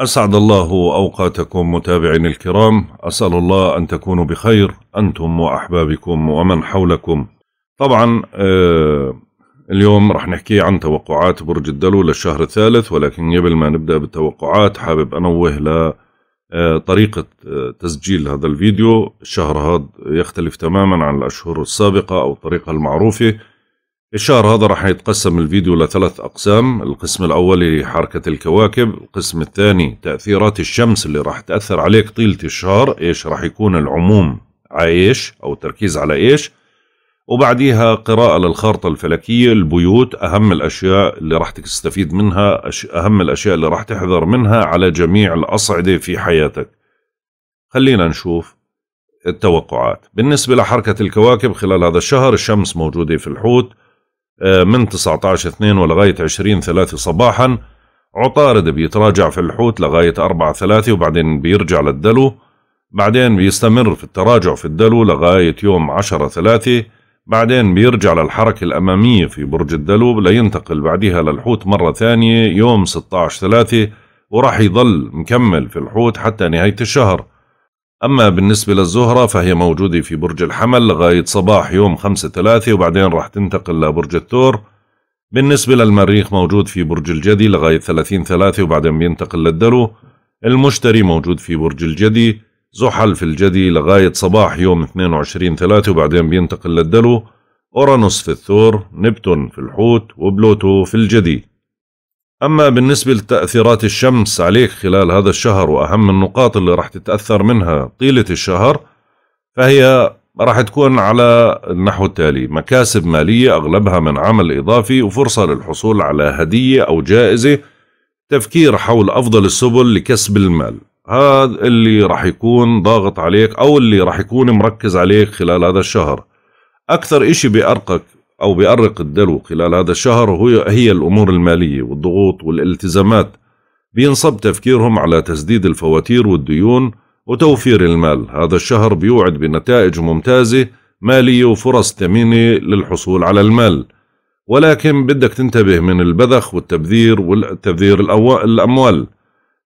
أسعد الله أوقاتكم متابعين الكرام أسأل الله أن تكونوا بخير أنتم وأحبابكم ومن حولكم طبعا آه، اليوم رح نحكي عن توقعات برج الدلو للشهر الثالث ولكن قبل ما نبدأ بالتوقعات حابب أنوه ل آه، طريقة آه، تسجيل هذا الفيديو الشهر هذا يختلف تماما عن الأشهر السابقة أو الطريقة المعروفة الشهر هذا راح يتقسم الفيديو لثلاث أقسام القسم الأولي حركة الكواكب القسم الثاني تأثيرات الشمس اللي راح تأثر عليك طيلة الشهر إيش راح يكون العموم عايش أو التركيز على إيش وبعديها قراءة للخارطة الفلكية البيوت أهم الأشياء اللي راح تستفيد منها أهم الأشياء اللي راح تحذر منها على جميع الأصعدة في حياتك خلينا نشوف التوقعات بالنسبة لحركة الكواكب خلال هذا الشهر الشمس موجودة في الحوت آه، من 19 2 ولغاية 20 3 صباحا عطارد بيتراجع في الحوت لغاية 4 3 وبعدين بيرجع للدلو بعدين بيستمر في التراجع في الدلو لغاية يوم 10 3 بعدين بيرجع للحركة الأمامية في برج الدلو لينتقل بعدها للحوت مرة ثانية يوم 16 3 وراح يظل مكمل في الحوت حتى نهاية الشهر أما بالنسبة للزهرة فهي موجودة في برج الحمل لغاية صباح يوم خمسة ثلاثة وبعدين راح تنتقل لبرج الثور بالنسبة للمريخ موجود في برج الجدي لغاية ثلاثين ثلاثة وبعدين بينتقل للدلو المشتري موجود في برج الجدي زحل في الجدي لغاية صباح يوم 22 ثلاثة وبعدين بينتقل للدلو أورانوس في الثور نبتون في الحوت وبلوتو في الجدي أما بالنسبة لتأثيرات الشمس عليك خلال هذا الشهر وأهم النقاط اللي راح تتأثر منها طيلة الشهر فهي راح تكون على النحو التالي مكاسب مالية أغلبها من عمل إضافي وفرصة للحصول على هدية أو جائزة تفكير حول أفضل السبل لكسب المال هذا اللي راح يكون ضاغط عليك أو اللي راح يكون مركز عليك خلال هذا الشهر أكثر إشي بأرقك أو بيأرق الدلو خلال هذا الشهر هي الأمور المالية والضغوط والالتزامات بينصب تفكيرهم على تسديد الفواتير والديون وتوفير المال هذا الشهر بيوعد بنتائج ممتازة مالية وفرص ثمينة للحصول على المال ولكن بدك تنتبه من البذخ والتبذير والتبذير الأموال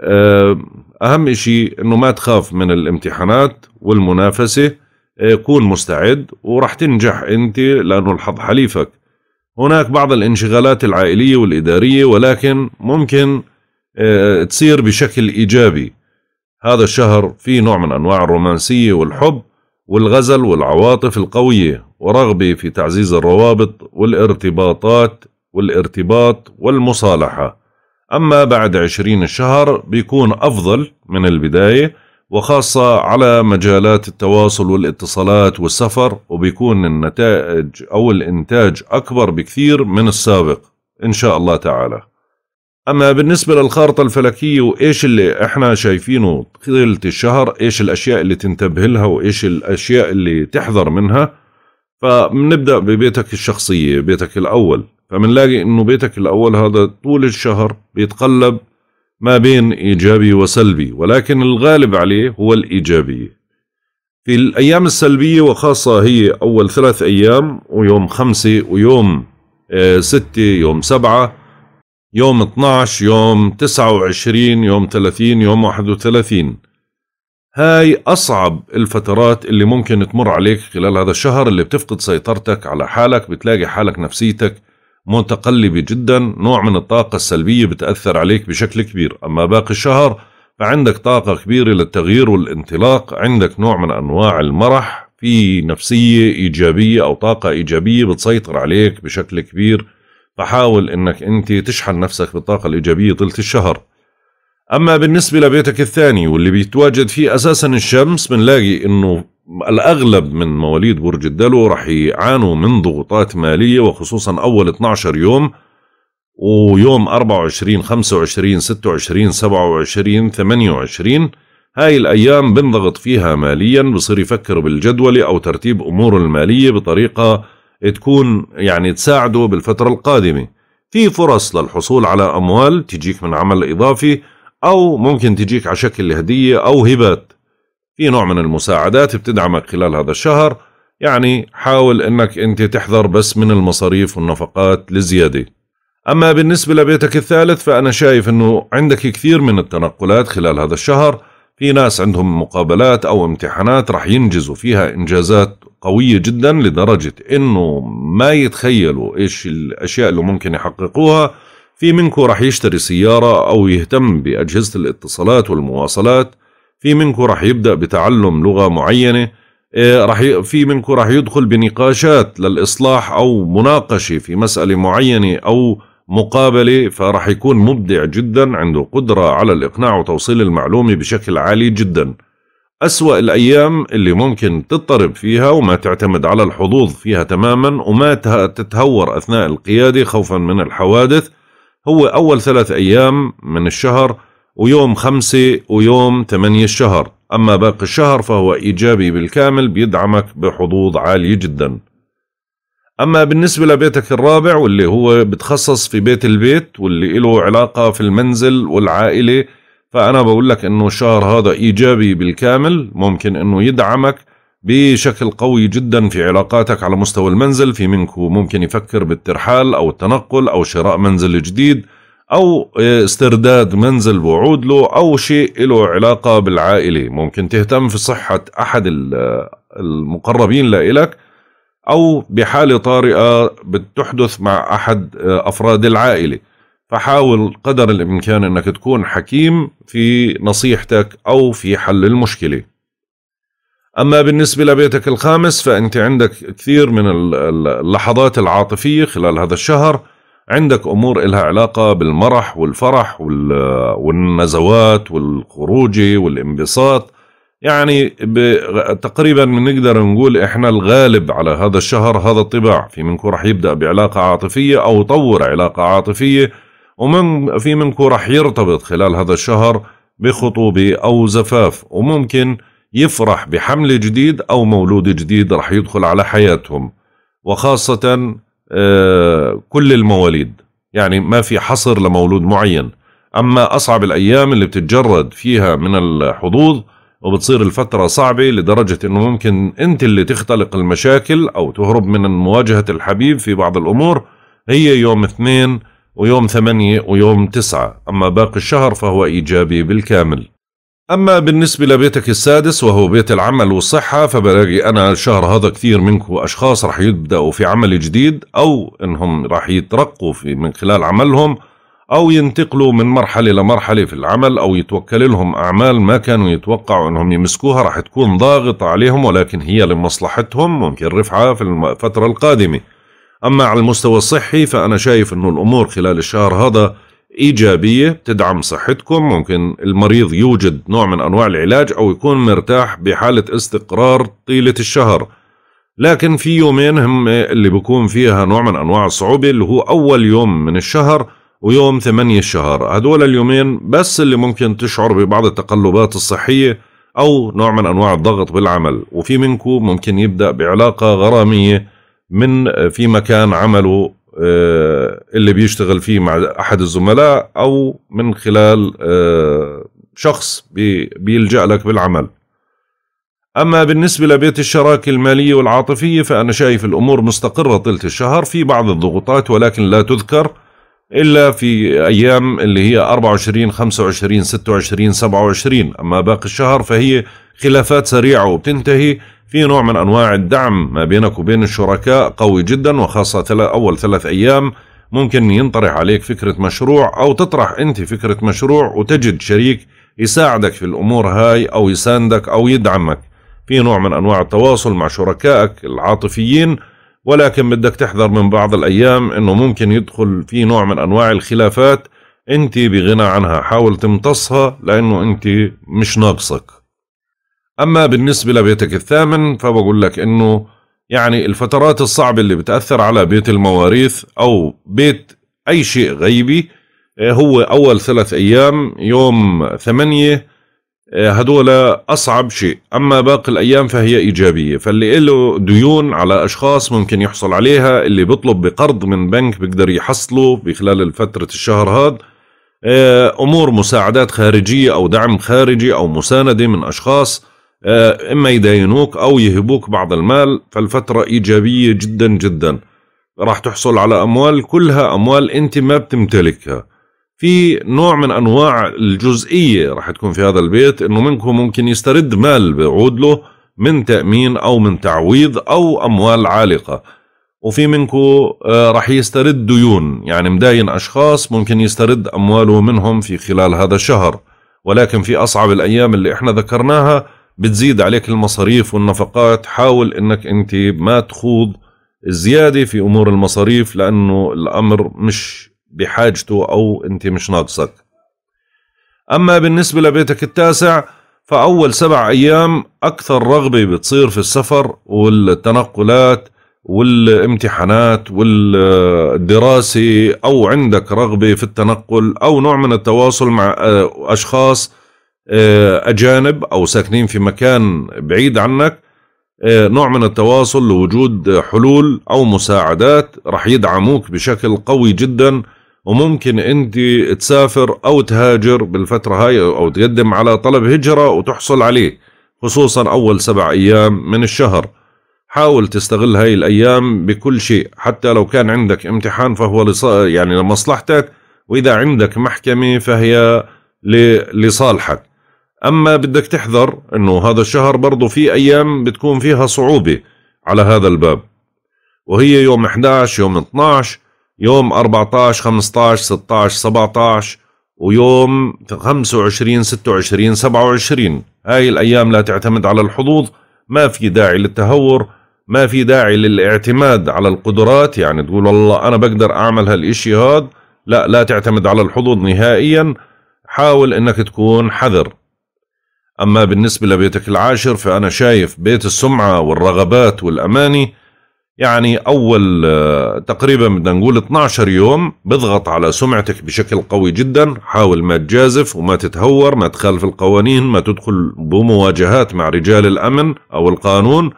آه، أهم شيء أنه ما تخاف من الامتحانات والمنافسة إيه، كون مستعد وراح تنجح أنت لأنه الحظ حليفك هناك بعض الانشغالات العائلية والإدارية ولكن ممكن إيه، تصير بشكل إيجابي هذا الشهر في نوع من أنواع الرومانسية والحب والغزل والعواطف القوية ورغبة في تعزيز الروابط والارتباطات والارتباط والمصالحة أما بعد عشرين الشهر بيكون أفضل من البداية وخاصة على مجالات التواصل والاتصالات والسفر وبيكون النتائج أو الإنتاج أكبر بكثير من السابق إن شاء الله تعالى أما بالنسبة للخارطة الفلكية وإيش اللي إحنا شايفينه طيلة الشهر إيش الأشياء اللي تنتبه لها وإيش الأشياء اللي تحذر منها فبنبدأ ببيتك الشخصية بيتك الأول فمنلاقي إنه بيتك الأول هذا طول الشهر بيتقلب ما بين إيجابي وسلبي ولكن الغالب عليه هو الإيجابية في الأيام السلبية وخاصة هي أول ثلاث أيام ويوم خمسة ويوم آه، ستة يوم سبعة يوم 12 يوم 29 يوم 30 يوم 31 هاي أصعب الفترات اللي ممكن تمر عليك خلال هذا الشهر اللي بتفقد سيطرتك على حالك بتلاقي حالك نفسيتك متقلبة جدا نوع من الطاقة السلبية بتأثر عليك بشكل كبير أما باقي الشهر فعندك طاقة كبيرة للتغيير والانطلاق عندك نوع من أنواع المرح في نفسية إيجابية أو طاقة إيجابية بتسيطر عليك بشكل كبير فحاول أنك أنت تشحن نفسك بالطاقة الإيجابية طيلة الشهر أما بالنسبة لبيتك الثاني واللي بيتواجد فيه أساسا الشمس بنلاقي أنه الاغلب من مواليد برج الدلو راح يعانوا من ضغوطات ماليه وخصوصا اول 12 يوم ويوم 24 25 26 27 28 هاي الايام بنضغط فيها ماليا بصير يفكر بالجدول او ترتيب اموره الماليه بطريقه تكون يعني تساعده بالفتره القادمه في فرص للحصول على اموال تجيك من عمل اضافي او ممكن تجيك على شكل هديه او هبات في نوع من المساعدات بتدعمك خلال هذا الشهر يعني حاول انك انت تحذر بس من المصاريف والنفقات لزياده اما بالنسبه لبيتك الثالث فانا شايف انه عندك كثير من التنقلات خلال هذا الشهر في ناس عندهم مقابلات او امتحانات راح ينجزوا فيها انجازات قويه جدا لدرجه انه ما يتخيلوا ايش الاشياء اللي ممكن يحققوها في منكم راح يشتري سياره او يهتم باجهزه الاتصالات والمواصلات في منكم رح يبدأ بتعلم لغة معينة إيه، رح في منكم رح يدخل بنقاشات للإصلاح أو مناقشة في مسألة معينة أو مقابلة فرح يكون مبدع جدا عنده قدرة على الإقناع وتوصيل المعلومة بشكل عالي جدا أسوأ الأيام اللي ممكن تضطرب فيها وما تعتمد على الحظوظ فيها تماما وما تتهور أثناء القيادة خوفا من الحوادث هو أول ثلاث أيام من الشهر ويوم خمسة ويوم ثمانية الشهر أما باقي الشهر فهو إيجابي بالكامل بيدعمك بحظوظ عالية جدا أما بالنسبة لبيتك الرابع واللي هو بتخصص في بيت البيت واللي له علاقة في المنزل والعائلة فأنا بقول لك أنه الشهر هذا إيجابي بالكامل ممكن أنه يدعمك بشكل قوي جدا في علاقاتك على مستوى المنزل في منك ممكن يفكر بالترحال أو التنقل أو شراء منزل جديد أو استرداد منزل وعود له أو شيء له علاقة بالعائلة ممكن تهتم في صحة أحد المقربين لإلك أو بحالة طارئة بتحدث مع أحد أفراد العائلة فحاول قدر الإمكان أنك تكون حكيم في نصيحتك أو في حل المشكلة أما بالنسبة لبيتك الخامس فأنت عندك كثير من اللحظات العاطفية خلال هذا الشهر عندك امور إلها علاقه بالمرح والفرح والنزوات والخروج والانبساط يعني تقريبا بنقدر نقول احنا الغالب على هذا الشهر هذا الطباع في منكم رح يبدا بعلاقه عاطفيه او طور علاقه عاطفيه ومن في منكم رح يرتبط خلال هذا الشهر بخطوبه او زفاف وممكن يفرح بحمل جديد او مولود جديد رح يدخل على حياتهم وخاصه آه، كل المواليد يعني ما في حصر لمولود معين أما أصعب الأيام اللي بتتجرد فيها من الحظوظ وبتصير الفترة صعبة لدرجة أنه ممكن أنت اللي تختلق المشاكل أو تهرب من مواجهة الحبيب في بعض الأمور هي يوم اثنين ويوم ثمانية ويوم تسعة أما باقي الشهر فهو إيجابي بالكامل أما بالنسبة لبيتك السادس وهو بيت العمل والصحة فبلاقي أنا الشهر هذا كثير منكم أشخاص رح يبدأوا في عمل جديد أو إنهم رح يترقوا في من خلال عملهم أو ينتقلوا من مرحلة لمرحلة في العمل أو يتوكل لهم أعمال ما كانوا يتوقعوا أنهم يمسكوها رح تكون ضاغطة عليهم ولكن هي لمصلحتهم ممكن رفعة في الفترة القادمة أما على المستوى الصحي فأنا شايف أنه الأمور خلال الشهر هذا ايجابيه تدعم صحتكم ممكن المريض يوجد نوع من انواع العلاج او يكون مرتاح بحاله استقرار طيله الشهر لكن في يومين هم اللي بكون فيها نوع من انواع الصعوبه اللي هو اول يوم من الشهر ويوم ثمانية الشهر هدول اليومين بس اللي ممكن تشعر ببعض التقلبات الصحية أو نوع من أنواع الضغط بالعمل وفي منكم ممكن يبدأ بعلاقة غرامية من في مكان عمله آه، اللي بيشتغل فيه مع احد الزملاء او من خلال آه، شخص بيلجا لك بالعمل اما بالنسبه لبيت الشراكه الماليه والعاطفيه فانا شايف الامور مستقره طيله الشهر في بعض الضغوطات ولكن لا تذكر الا في ايام اللي هي 24 25 26 27 اما باقي الشهر فهي خلافات سريعه وبتنتهي في نوع من انواع الدعم ما بينك وبين الشركاء قوي جدا وخاصه اول ثلاث ايام ممكن ينطرح عليك فكره مشروع او تطرح انت فكره مشروع وتجد شريك يساعدك في الامور هاي او يساندك او يدعمك في نوع من انواع التواصل مع شركائك العاطفيين ولكن بدك تحذر من بعض الايام انه ممكن يدخل في نوع من انواع الخلافات انت بغنى عنها حاول تمتصها لانه انت مش ناقصك أما بالنسبة لبيتك الثامن فبقول لك إنه يعني الفترات الصعبة اللي بتأثر على بيت المواريث أو بيت أي شيء غيبي آه، هو أول ثلاث أيام يوم ثمانية آه، هدول أصعب شيء أما باقي الأيام فهي إيجابية فاللي له ديون على أشخاص ممكن يحصل عليها اللي بيطلب بقرض من بنك بيقدر يحصله بخلال فترة الشهر هذا آه، أمور مساعدات خارجية أو دعم خارجي أو مساندة من أشخاص آه، إما يداينوك أو يهبوك بعض المال فالفترة إيجابية جدا جدا راح تحصل على أموال كلها أموال أنت ما بتمتلكها في نوع من أنواع الجزئية راح تكون في هذا البيت أنه منكم ممكن يسترد مال بيعود له من تأمين أو من تعويض أو أموال عالقة وفي منكم آه، راح يسترد ديون يعني مداين أشخاص ممكن يسترد أمواله منهم في خلال هذا الشهر ولكن في أصعب الأيام اللي إحنا ذكرناها بتزيد عليك المصاريف والنفقات حاول انك انت ما تخوض زيادة في امور المصاريف لانه الامر مش بحاجته او انت مش ناقصك اما بالنسبة لبيتك التاسع فاول سبع ايام اكثر رغبة بتصير في السفر والتنقلات والامتحانات والدراسة او عندك رغبة في التنقل او نوع من التواصل مع آه، اشخاص آه، أجانب أو ساكنين في مكان بعيد عنك آه، نوع من التواصل لوجود حلول أو مساعدات رح يدعموك بشكل قوي جدا وممكن أنت تسافر أو تهاجر بالفترة هاي أو تقدم على طلب هجرة وتحصل عليه خصوصا أول سبع أيام من الشهر حاول تستغل هاي الأيام بكل شيء حتى لو كان عندك امتحان فهو يعني لمصلحتك وإذا عندك محكمة فهي لصالحك أما بدك تحذر أنه هذا الشهر برضو في أيام بتكون فيها صعوبة على هذا الباب وهي يوم 11 يوم 12 يوم 14 15 16 17 ويوم 25 26 27 هاي الأيام لا تعتمد على الحظوظ ما في داعي للتهور ما في داعي للاعتماد على القدرات يعني تقول والله أنا بقدر أعمل هالإشي هاد لا لا تعتمد على الحظوظ نهائيا حاول أنك تكون حذر أما بالنسبة لبيتك العاشر فأنا شايف بيت السمعة والرغبات والأماني يعني أول آه، تقريبا بدنا نقول 12 يوم بضغط على سمعتك بشكل قوي جدا حاول ما تجازف وما تتهور ما تخالف القوانين ما تدخل بمواجهات مع رجال الأمن أو القانون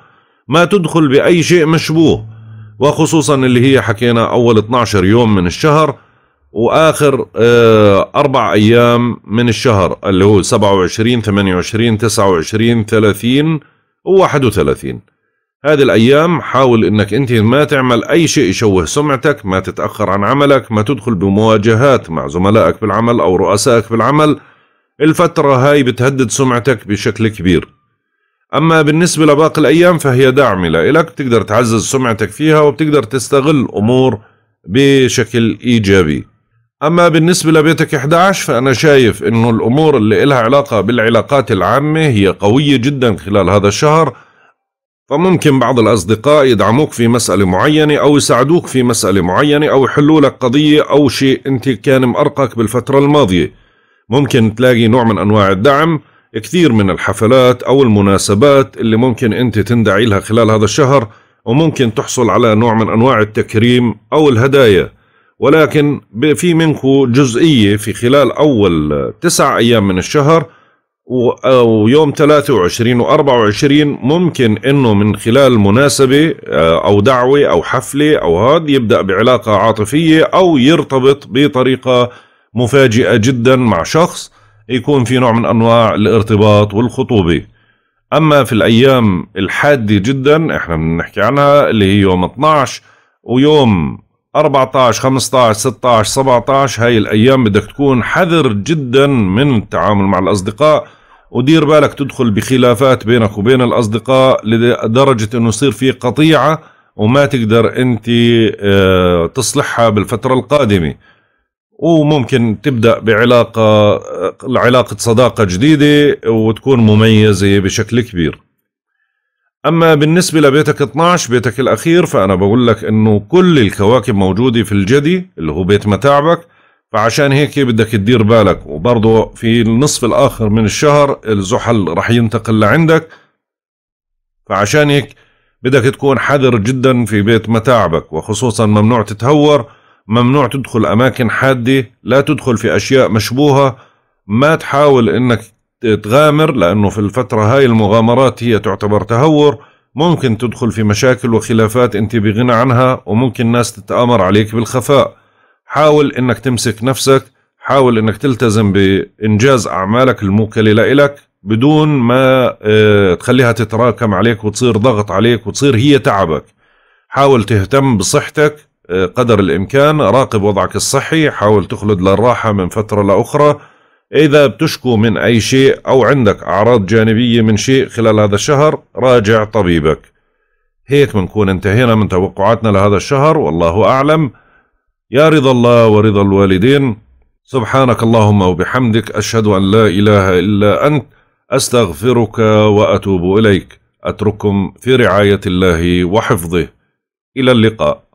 ما تدخل بأي شيء مشبوه وخصوصا اللي هي حكينا أول 12 يوم من الشهر واخر آه، اربع ايام من الشهر اللي هو 27 28 29 30 و31 هذه الايام حاول انك انت ما تعمل اي شيء يشوه سمعتك ما تتاخر عن عملك ما تدخل بمواجهات مع زملائك بالعمل او رؤسائك بالعمل الفتره هاي بتهدد سمعتك بشكل كبير اما بالنسبه لباقي الايام فهي داعمه لك بتقدر تعزز سمعتك فيها وبتقدر تستغل امور بشكل ايجابي أما بالنسبة لبيتك 11 فأنا شايف أنه الأمور اللي إلها علاقة بالعلاقات العامة هي قوية جدا خلال هذا الشهر فممكن بعض الأصدقاء يدعموك في مسألة معينة أو يساعدوك في مسألة معينة أو يحلوا لك قضية أو شيء أنت كان مأرقك بالفترة الماضية ممكن تلاقي نوع من أنواع الدعم كثير من الحفلات أو المناسبات اللي ممكن أنت تندعي لها خلال هذا الشهر وممكن تحصل على نوع من أنواع التكريم أو الهدايا ولكن في منكم جزئية في خلال أول تسع أيام من الشهر ويوم 23 و24 ممكن انه من خلال مناسبة آه، او دعوة او حفلة او هاد يبدأ بعلاقة عاطفية او يرتبط بطريقة مفاجئة جدا مع شخص يكون في نوع من انواع الارتباط والخطوبة اما في الايام الحادة جدا احنا بنحكي عنها اللي هي يوم 12 ويوم 14 15 16 17 هاي الايام بدك تكون حذر جدا من التعامل مع الاصدقاء ودير بالك تدخل بخلافات بينك وبين الاصدقاء لدرجه انه يصير في قطيعه وما تقدر انت آه، تصلحها بالفتره القادمه وممكن تبدا بعلاقه علاقه صداقه جديده وتكون مميزه بشكل كبير أما بالنسبة لبيتك 12 بيتك الأخير فأنا بقول لك إنه كل الكواكب موجودة في الجدي اللي هو بيت متاعبك فعشان هيك بدك تدير بالك وبرضه في النصف الآخر من الشهر الزحل رح ينتقل لعندك فعشان هيك بدك تكون حذر جدا في بيت متاعبك وخصوصا ممنوع تتهور ممنوع تدخل أماكن حادة لا تدخل في أشياء مشبوهة ما تحاول إنك تغامر لأنه في الفترة هاي المغامرات هي تعتبر تهور ممكن تدخل في مشاكل وخلافات أنت بغنى عنها وممكن ناس تتآمر عليك بالخفاء حاول أنك تمسك نفسك حاول أنك تلتزم بإنجاز أعمالك الموكلة لإلك بدون ما آه، تخليها تتراكم عليك وتصير ضغط عليك وتصير هي تعبك حاول تهتم بصحتك آه، قدر الإمكان راقب وضعك الصحي حاول تخلد للراحة من فترة لأخرى إذا بتشكو من أي شيء أو عندك أعراض جانبية من شيء خلال هذا الشهر راجع طبيبك هيك بنكون انتهينا من توقعاتنا لهذا الشهر والله أعلم يا رضا الله ورضا الوالدين سبحانك اللهم وبحمدك أشهد أن لا إله إلا أنت أستغفرك وأتوب إليك أترككم في رعاية الله وحفظه إلى اللقاء